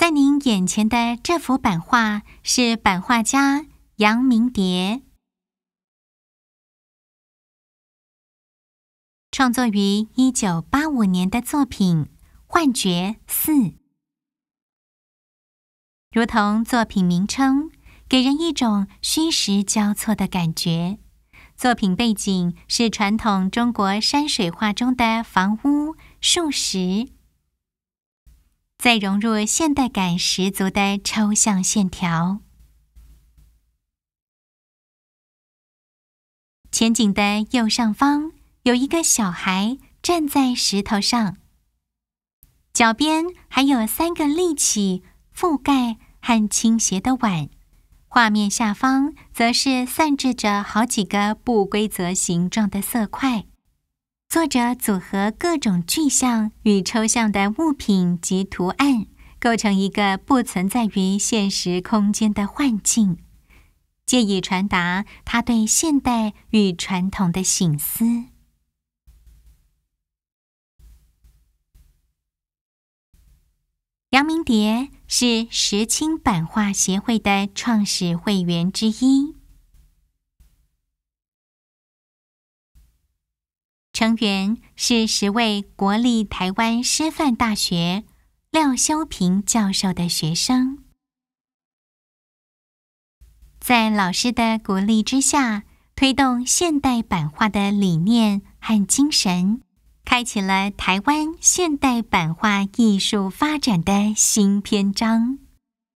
在您眼前的这幅版画是版画家杨明蝶创作于一九八五年的作品《幻觉四》，如同作品名称，给人一种虚实交错的感觉。作品背景是传统中国山水画中的房屋、树石。再融入现代感十足的抽象线条。前景的右上方有一个小孩站在石头上，脚边还有三个立起、覆盖和倾斜的碗。画面下方则是散置着好几个不规则形状的色块。作者组合各种具象与抽象的物品及图案，构成一个不存在于现实空间的幻境，借以传达他对现代与传统的醒思。杨明蝶是石青版画协会的创始会员之一。成员是十位国立台湾师范大学廖修平教授的学生，在老师的鼓励之下，推动现代版画的理念和精神，开启了台湾现代版画艺术发展的新篇章。